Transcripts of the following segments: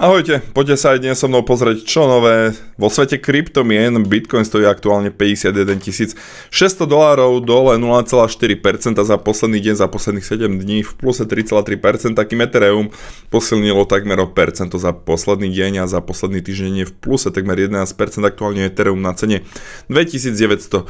Ahojte, poďte sa aj dnes so mnou pozrieť, čo nové. Vo svete kryptomien Bitcoin stojí aktuálne 51 600 dolárov, dole 0,4% za posledný deň, za posledných 7 dní, v pluse 3,3%, taký Ethereum posilnilo takmer o percento za posledný deň a za posledný týždeň je v pluse takmer 11%, aktuálne Ethereum na cene 2940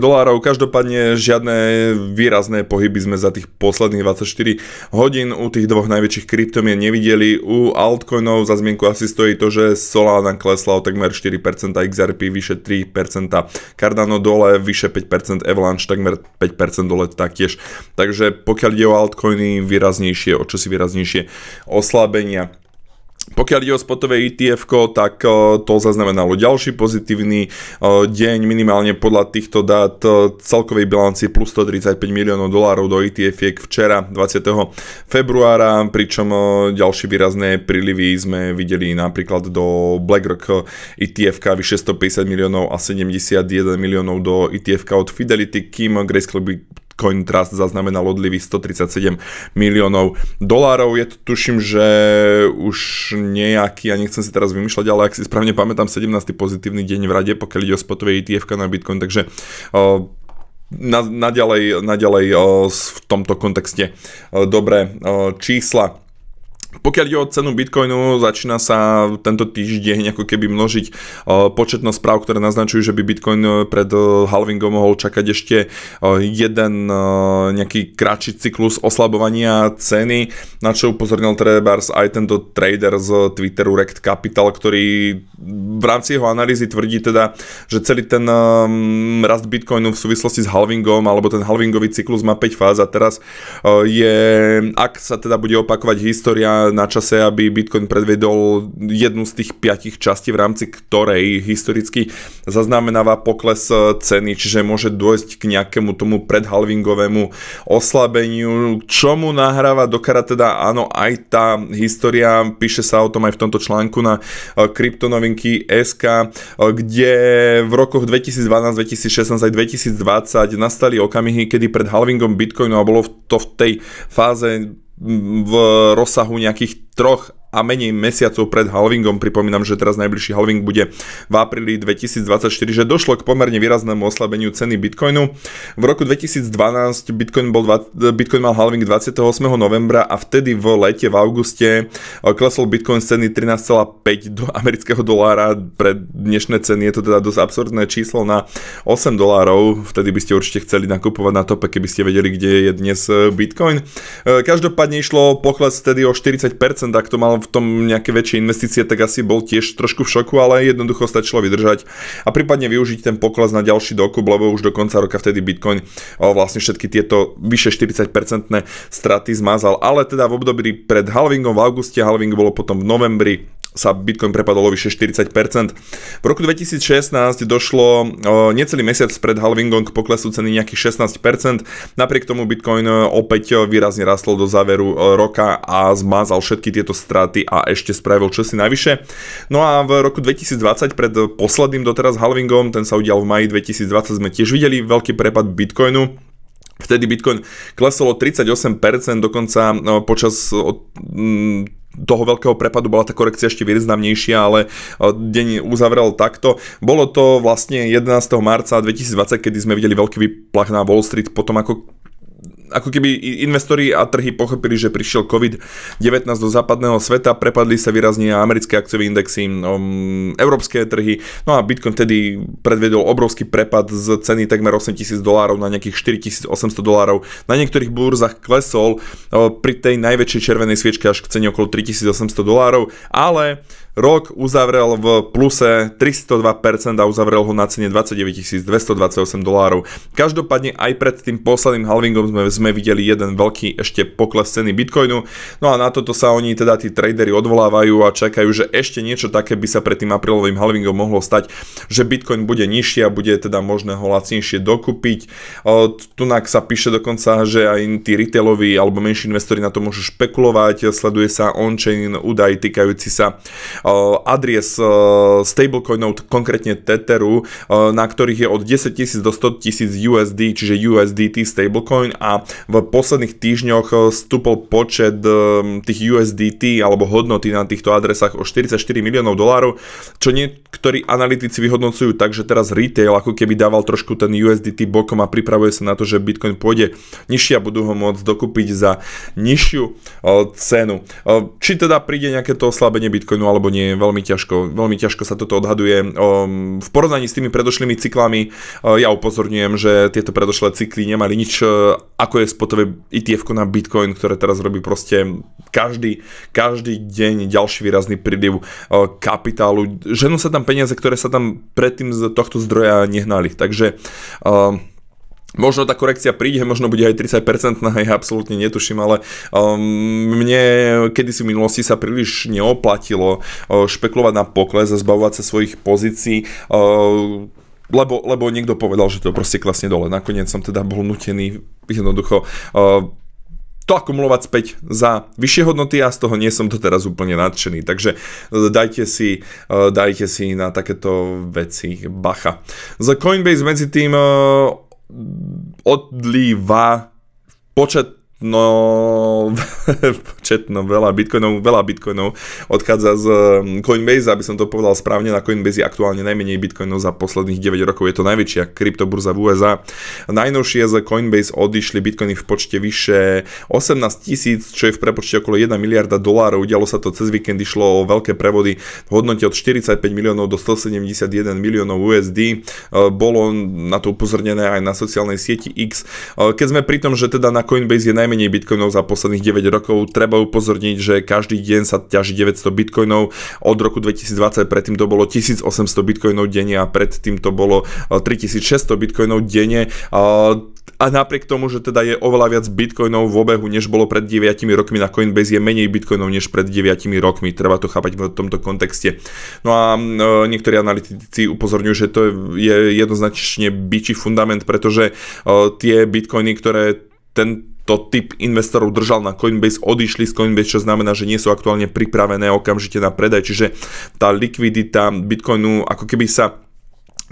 dolárov. Každopádne žiadne výrazné pohyby sme za tých posledných 24 hodín u tých dvoch najväčších kryptomien nevideli, u altcoinov Dolarov za zmienku asi stojí to, že Solana klesla o takmer 4%, XRP vyše 3%, Cardano dole vyše 5%, Avalanche takmer 5% dole taktiež. Takže pokiaľ ide o altcoiny, výraznejšie, o čosi výraznejšie oslabenia. Pokiaľ ide o spotové ETF, tak e, to zaznamenalo ďalší pozitívny e, deň, minimálne podľa týchto dát e, celkovej bilanci plus 135 miliónov dolárov do ETF včera 20. februára, pričom ďalšie výrazné prílivy sme videli napríklad do BlackRock ETF vyše 150 miliónov a 71 miliónov do ETF od Fidelity, kým Grayscale Bitcoin Trust zaznamenal odlivy 137 miliónov dolárov. Je to tuším, že už nejaký, a ja nechcem si teraz vymýšľať, ale ak si správne pamätám, 17. pozitívny deň v rade, pokiaľ ide o spotové ETF na Bitcoin, takže uh, naďalej, naďalej v tomto kontexte dobré čísla. Pokiaľ ide o cenu Bitcoinu, začína sa tento týždeň ako keby množiť e, početnosť správ, ktoré naznačujú, že by Bitcoin e, pred e, halvingom mohol čakať ešte jeden nejaký kratší cyklus oslabovania ceny, na čo upozornil Trebars aj tento trader z Twitteru Rect Capital, ktorý v rámci jeho analýzy tvrdí teda, že celý ten rast Bitcoinu v súvislosti s halvingom alebo ten halvingový cyklus má 5 fáz a teraz je, ak sa teda bude opakovať história na, čase, aby Bitcoin predvedol jednu z tých piatich častí, v rámci ktorej historicky zaznamenáva pokles e, ceny, čiže môže dôjsť k nejakému tomu predhalvingovému oslabeniu, čomu nahráva dokára teda áno aj tá história, píše sa o tom aj v tomto článku na e, kryptonovinky SK, e, kde v rokoch 2012, 2016 aj 2020 nastali okamihy, kedy pred halvingom Bitcoinu a bolo to v tej fáze v rozsahu nejakých troch a menej mesiacov pred halvingom. Pripomínam, že teraz najbližší halving bude v apríli 2024, že došlo k pomerne výraznému oslabeniu ceny Bitcoinu. V roku 2012 Bitcoin, bol, Bitcoin mal halving 28. novembra a vtedy v lete v auguste e, klesol Bitcoin z ceny 13,5 do amerického dolára. Pre dnešné ceny je to teda dosť absurdné číslo na 8 dolárov. Vtedy by ste určite chceli nakupovať na tope, keby ste vedeli, kde je dnes e, Bitcoin. E, každopádne išlo pokles vtedy o 40%, ak to mal v tom nejaké väčšie investície, tak asi bol tiež trošku v šoku, ale jednoducho stačilo vydržať a prípadne využiť ten pokles na ďalší dokup, lebo už do konca roka vtedy Bitcoin vlastne všetky tieto vyše 40 straty zmazal. Ale teda v období pred halvingom v auguste, halving bolo potom v novembri, sa Bitcoin o vyše 40%. V roku 2016 došlo necelý mesiac pred halvingom k poklesu ceny nejakých 16%. Napriek tomu Bitcoin opäť výrazne rastol do záveru roka a zmazal všetky tieto straty a ešte spravil čosi navyše. No a v roku 2020 pred posledným doteraz halvingom, ten sa udial v maji 2020, sme tiež videli veľký prepad Bitcoinu Vtedy Bitcoin klesol o 38%, dokonca no, počas toho veľkého prepadu bola tá korekcia ešte významnejšia, ale deň uzavrel takto. Bolo to vlastne 11. marca 2020, kedy sme videli veľký vyplach na Wall Street, potom ako ako keby investori a trhy pochopili, že prišiel COVID-19 do západného sveta, prepadli sa výrazne americké akciové indexy, um, európske trhy, no a Bitcoin vtedy predvedol obrovský prepad z ceny takmer 8000 dolárov na nejakých 4800 dolárov. Na niektorých burzach klesol uh, pri tej najväčšej červenej sviečke až k cene okolo 3800 dolárov, ale Rok uzavrel v pluse 302% a uzavrel ho na cene 29 228 dolárov. Každopádne aj pred tým posledným halvingom sme, sme videli jeden veľký ešte pokles ceny Bitcoinu. No a na toto sa oni teda tí tradery odvolávajú a čakajú, že ešte niečo také by sa pred tým aprílovým halvingom mohlo stať, že Bitcoin bude nižší a bude teda možné ho lacnejšie dokúpiť. Tunak sa píše dokonca, že aj tí retailoví alebo menší investori na to môžu špekulovať. Sleduje sa on-chain údaj týkajúci sa adries stablecoinov, konkrétne Tetheru, na ktorých je od 10 000 do 100 000 USD, čiže USDT stablecoin a v posledných týždňoch stúpol počet tých USDT alebo hodnoty na týchto adresách o 44 miliónov dolárov, čo niektorí analytici vyhodnocujú tak, že teraz retail ako keby dával trošku ten USDT bokom a pripravuje sa na to, že Bitcoin pôjde nižšie a budú ho môcť dokúpiť za nižšiu cenu. Či teda príde nejaké to oslabenie Bitcoinu alebo nie, nie, veľmi ťažko, veľmi ťažko sa toto odhaduje. Ehm, v porovnaní s tými predošlými cyklami eh, ja upozorňujem, že tieto predošlé cykly nemali nič, eh, ako je spotové etf na Bitcoin, ktoré teraz robí proste každý, každý deň ďalší výrazný príliv eh, kapitálu. Ženú sa tam peniaze, ktoré sa tam predtým z tohto zdroja nehnali. Takže ehm, Možno tá korekcia príde, možno bude aj 30%, no, hej, absolútne netuším, ale um, mne kedysi v minulosti sa príliš neoplatilo uh, špekulovať na pokles a zbavovať sa svojich pozícií. Uh, lebo, lebo niekto povedal, že to proste klasne dole. Nakoniec som teda bol nutený jednoducho uh, to akumulovať späť za vyššie hodnoty a z toho nie som to teraz úplne nadšený. Takže uh, dajte si, uh, dajte si na takéto veci bacha. Z Coinbase medzi tým uh, odlíva počet No, početno, veľa bitcoinov, veľa bitcoinov odchádza z mm, Coinbase, aby som to povedal správne, na Coinbase je aktuálne najmenej bitcoinov za posledných 9 rokov, je to najväčšia kryptoburza v USA. Najnovšie z Coinbase odišli bitcoiny v počte vyše 18 tisíc, čo je v prepočte okolo 1 miliarda dolárov, udialo sa to cez víkend, išlo o veľké prevody v hodnote od 45 miliónov do 171 miliónov USD, e, bolo na to upozornené aj na sociálnej sieti X. E, keď sme pri tom, že teda na Coinbase je najmenej najmenej bitcoinov za posledných 9 rokov. Treba upozorniť, že každý deň sa ťaží 900 bitcoinov. Od roku 2020 predtým to bolo 1800 bitcoinov denne a predtým to bolo 3600 e, bitcoinov denne a napriek tomu, že teda je oveľa viac bitcoinov v obehu, než bolo pred 9 rokmi na Coinbase, je menej bitcoinov než pred 9 rokmi. Treba to chápať v tomto kontexte. No a e, niektorí analytici upozorňujú, že to je jednoznačne bičí fundament, pretože e, tie bitcoiny, ktoré ten tento typ investorov držal na Coinbase, odišli z Coinbase, čo znamená, že nie sú aktuálne pripravené okamžite na predaj, čiže tá likvidita Bitcoinu ako keby sa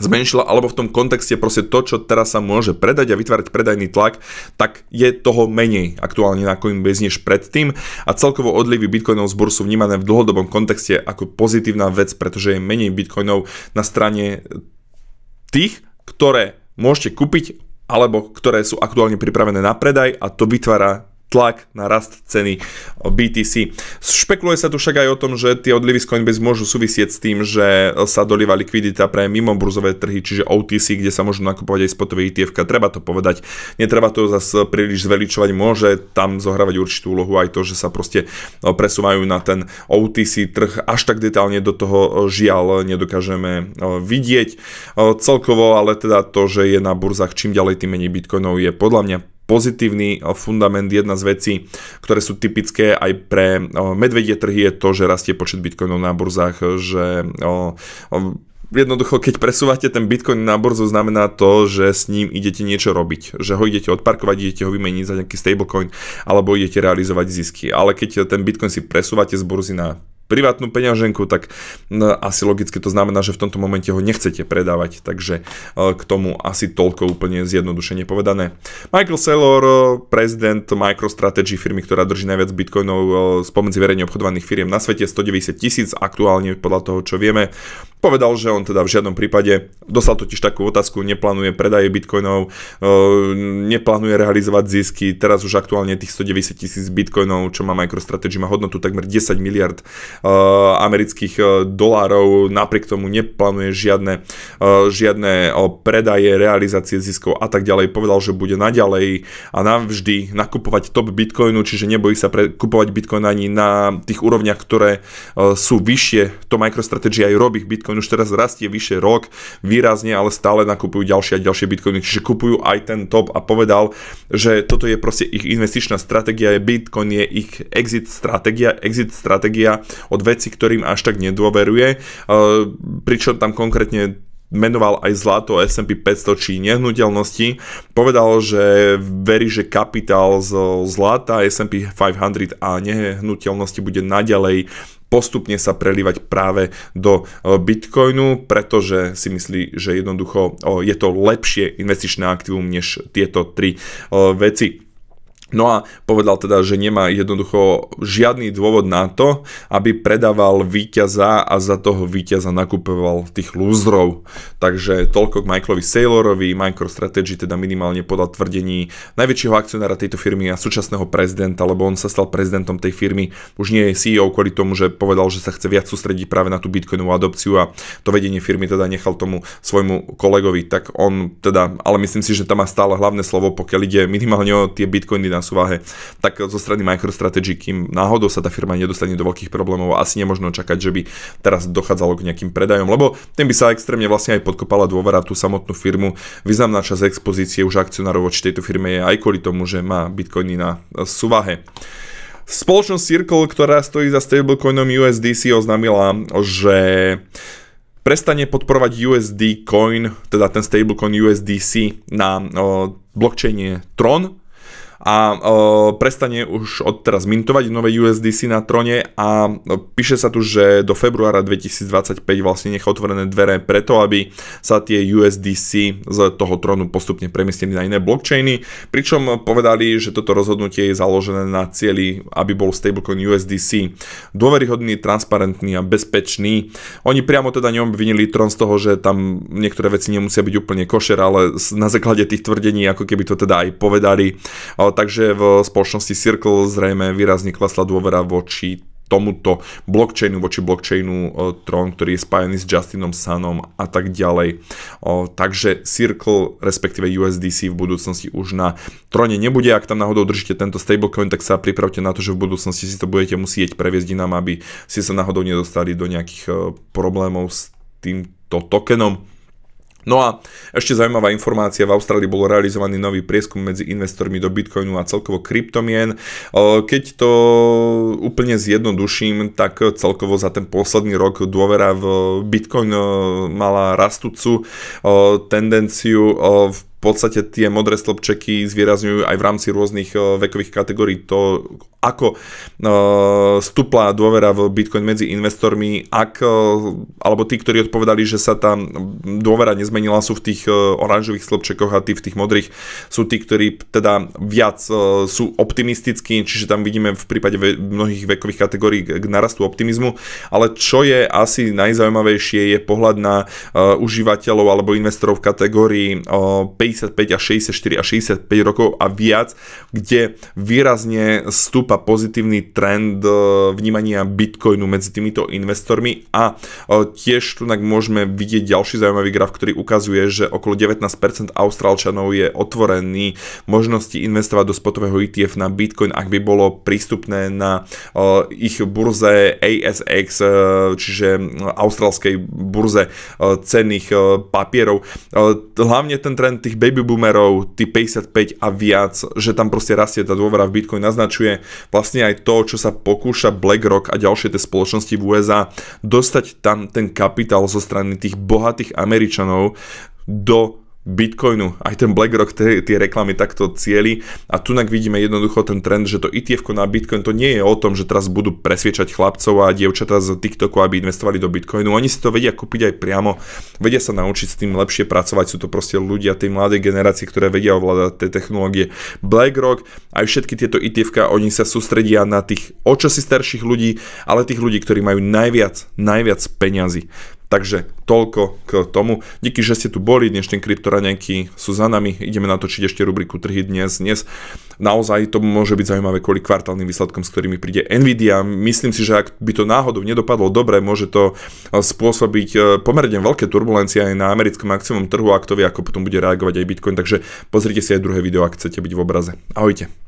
zmenšila, alebo v tom kontexte proste to, čo teraz sa môže predať a vytvárať predajný tlak, tak je toho menej aktuálne na Coinbase než predtým a celkovo odlivy bitcoinov z sú vnímané v dlhodobom kontexte ako pozitívna vec, pretože je menej bitcoinov na strane tých, ktoré môžete kúpiť alebo ktoré sú aktuálne pripravené na predaj a to vytvára tlak na rast ceny BTC. Špekuluje sa tu však aj o tom, že tie odlivy z Coinbase môžu súvisieť s tým, že sa dolieva likvidita pre burzové trhy, čiže OTC, kde sa môžu nakupovať aj spotové ETF. Treba to povedať. Netreba to zase príliš zveličovať. Môže tam zohrávať určitú úlohu aj to, že sa proste no, presúvajú na ten OTC trh. Až tak detálne do toho e, žiaľ nedokážeme e, vidieť. E, celkovo ale teda to, že je na burzách čím ďalej tým menej bitcoinov je podľa mňa pozitívny eh, fundament, jedna z vecí, ktoré sú typické aj pre eh, medvedie trhy je to, že rastie počet bitcoinov na burzách, že eh, jednoducho, keď presúvate ten bitcoin na borzu, znamená to, že s ním idete niečo robiť. Že ho idete odparkovať, idete ho vymeniť za nejaký stablecoin, alebo idete realizovať zisky. Ale keď ten bitcoin si presúvate z burzy na privátnu peňaženku, tak no, asi logicky to znamená, že v tomto momente ho nechcete predávať, takže e, k tomu asi toľko úplne zjednodušene povedané. Michael Saylor, e, prezident MicroStrategy firmy, ktorá drží najviac bitcoinov e, spomedzi verejne obchodovaných firiem na svete, 190 tisíc aktuálne podľa toho, čo vieme, povedal, že on teda v žiadnom prípade, dostal totiž takú otázku, neplánuje predaje bitcoinov, neplánuje realizovať zisky, teraz už aktuálne tých 190 tisíc bitcoinov, čo má MicroStrategy, má hodnotu takmer 10 miliard Eh, amerických eh, dolárov, napriek tomu neplánuje žiadne, eh, žiadne predaje, realizácie ziskov a tak ďalej. Povedal, že bude naďalej a navždy nakupovať top bitcoinu, čiže nebojí sa pre, kupovať bitcoin ani na tých úrovniach, ktoré sú vyššie. To MicroStrategy aj robí. Bitcoin už teraz rastie vyššie rok výrazne, ale stále nakupujú ďalšie a ďalšie bitcoiny, čiže kupujú aj ten top a povedal, že toto je proste ich investičná stratégia, je Bitcoin je ich exit stratégia, exit stratégia od veci, ktorým až tak nedôveruje, e, pričom tam konkrétne menoval aj zlato S&P 500 či nehnuteľnosti, povedal, že verí, že kapitál z zlata S&P 500 a nehnuteľnosti bude naďalej postupne sa prelívať práve do e, Bitcoinu, pretože si myslí, že jednoducho e, je to lepšie investičné aktívum než tieto tri veci. No a povedal teda, že nemá jednoducho žiadny dôvod na to, aby predával víťaza a za toho víťaza nakupoval tých lúzrov. Takže toľko k Michaelovi Saylorovi, MicroStrategy teda minimálne podľa tvrdení najväčšieho akcionára tejto firmy a súčasného prezidenta, lebo on sa stal prezidentom tej firmy, už nie je CEO kvôli tomu, že povedal, že sa chce viac sústrediť práve na tú bitcoinovú adopciu a to vedenie firmy teda nechal tomu svojmu kolegovi, tak on teda, ale myslím si, že tam má stále hlavné slovo, pokiaľ ide minimálne o tie bitcoiny na váhe, tak zo strany MicroStrategy, kým náhodou sa tá firma nedostane do veľkých problémov, asi nemožno čakať, že by teraz dochádzalo k nejakým predajom, lebo tým by sa extrémne vlastne aj podkopala dôvera tú samotnú firmu. Významná časť expozície už akcionárov voči tejto firme je aj kvôli tomu, že má bitcoiny na súvahe. Spoločnosť Circle, ktorá stojí za stablecoinom USDC, oznámila, že prestane podporovať USD coin, teda ten stablecoin USDC na o, blockchaine Tron, a prestane už od teraz mintovať nové USDC na trone a píše sa tu, že do februára 2025 vlastne nechá otvorené dvere preto, aby sa tie USDC z toho trónu postupne premiestnili na iné blockchainy, pričom povedali, že toto rozhodnutie je založené na cieli, aby bol stablecoin USDC dôveryhodný, transparentný a bezpečný. Oni priamo teda neobvinili trón z toho, že tam niektoré veci nemusia byť úplne košer, ale na základe tých tvrdení, ako keby to teda aj povedali, takže v spoločnosti Circle zrejme výrazne klesla dôvera voči tomuto blockchainu, voči blockchainu e, Tron, ktorý je spájený s Justinom Sunom a tak ďalej. O, takže Circle, respektíve USDC v budúcnosti už na Trone nebude. Ak tam náhodou držíte tento stablecoin, tak sa pripravte na to, že v budúcnosti si to budete musieť previezť inám, aby ste sa náhodou nedostali do nejakých e, problémov s týmto tokenom. No a ešte zaujímavá informácia, v Austrálii bol realizovaný nový prieskum medzi investormi do Bitcoinu a celkovo kryptomien. E, keď to úplne zjednoduším, tak celkovo za ten posledný rok dôvera v Bitcoin e, mala rastúcu e, tendenciu v v podstate tie modré stĺpčeky zvýrazňujú aj v rámci rôznych e, vekových kategórií to, ako e, stúpla dôvera v Bitcoin medzi investormi, ak, e, alebo tí, ktorí odpovedali, že sa tá dôvera nezmenila, sú v tých oranžových stĺpčekoch a tí v tých modrých sú tí, ktorí teda viac sú optimistickí, čiže tam vidíme v prípade mnohých vekových kategórií k narastu optimizmu, ale čo je asi najzaujímavejšie je pohľad na užívateľov alebo investorov v kategórii 5 55 a 64 a 65 rokov a viac, kde výrazne stúpa pozitívny trend e, vnímania Bitcoinu medzi týmito investormi a e, tiež tu môžeme vidieť ďalší zaujímavý graf, ktorý ukazuje, že okolo 19% Austrálčanov je otvorený možnosti investovať do spotového ETF na Bitcoin, ak by bolo prístupné na e, ich burze ASX, čiže austrálskej burze cenných papierov. Hlavne ten trend tých tých baby boomerov, tí 55 a viac, že tam proste rastie tá dôvera v Bitcoin, naznačuje vlastne aj to, čo sa pokúša BlackRock a ďalšie tie spoločnosti v USA dostať tam ten kapitál zo strany tých bohatých Američanov do Bitcoinu. Aj ten BlackRock tie, tie reklamy takto cieli a tu vidíme jednoducho ten trend, že to ETF na Bitcoin to nie je o tom, že teraz budú presviečať chlapcov a dievčatá z TikToku, aby investovali do Bitcoinu. Oni si to vedia kúpiť aj priamo, vedia sa naučiť s tým lepšie pracovať. Sú to proste ľudia tej mladej generácie, ktoré vedia ovládať tie technológie. BlackRock, aj všetky tieto ETF, oni sa sústredia na tých očasi starších ľudí, ale tých ľudí, ktorí majú najviac, najviac peňazí. Takže toľko k tomu. Díky, že ste tu boli. Dnešné kryptoraňajky sú za nami. Ideme natočiť ešte rubriku trhy dnes. Dnes naozaj to môže byť zaujímavé kvôli kvartálnym výsledkom, s ktorými príde Nvidia. Myslím si, že ak by to náhodou nedopadlo dobre, môže to eh, spôsobiť eh, pomerne veľké turbulencie aj na americkom akciovom trhu ak to vie, ako potom bude reagovať aj Bitcoin. Takže pozrite si aj druhé video, ak chcete byť v obraze. Ahojte.